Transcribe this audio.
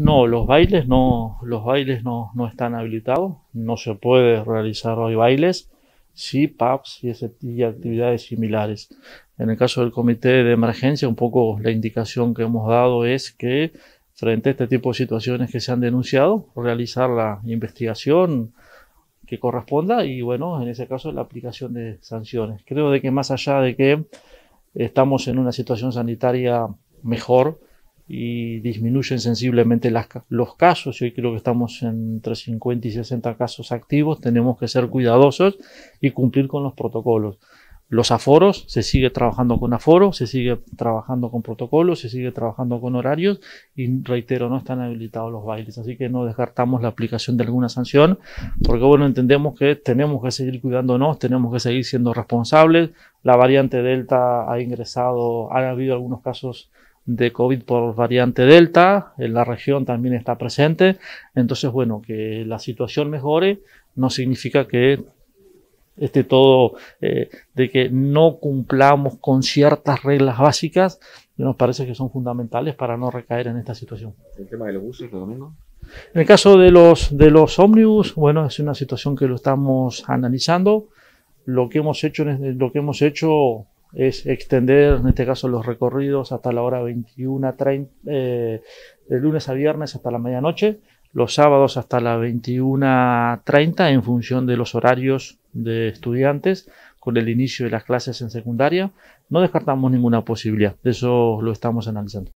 No, los bailes no, los bailes no, están habilitados, no se puede realizar hoy bailes, sí pubs y, actividades similares. En el caso del comité de emergencia, un poco la indicación que hemos dado es que frente a este tipo de situaciones que se han denunciado, realizar la investigación que corresponda y bueno, en ese caso la aplicación de sanciones. Creo de que más allá de que estamos en una situación sanitaria mejor, y disminuyen sensiblemente las, los casos. yo hoy creo que estamos entre 50 y 60 casos activos. Tenemos que ser cuidadosos y cumplir con los protocolos. Los aforos, se sigue trabajando con aforos, se sigue trabajando con protocolos, se sigue trabajando con horarios y reitero, no están habilitados los bailes, así que no descartamos la aplicación de alguna sanción, porque bueno, entendemos que tenemos que seguir cuidándonos, tenemos que seguir siendo responsables. La variante Delta ha ingresado, ha habido algunos casos de COVID por variante Delta, en la región también está presente. Entonces, bueno, que la situación mejore no significa que esté todo, eh, de que no cumplamos con ciertas reglas básicas que nos parece que son fundamentales para no recaer en esta situación. ¿El tema de los buses los En el caso de los, de los ómnibus, bueno, es una situación que lo estamos analizando. Lo que hemos hecho, lo que hemos hecho es extender, en este caso, los recorridos hasta la hora 21, eh, de lunes a viernes hasta la medianoche, los sábados hasta la 21.30 en función de los horarios de estudiantes con el inicio de las clases en secundaria. No descartamos ninguna posibilidad, eso lo estamos analizando.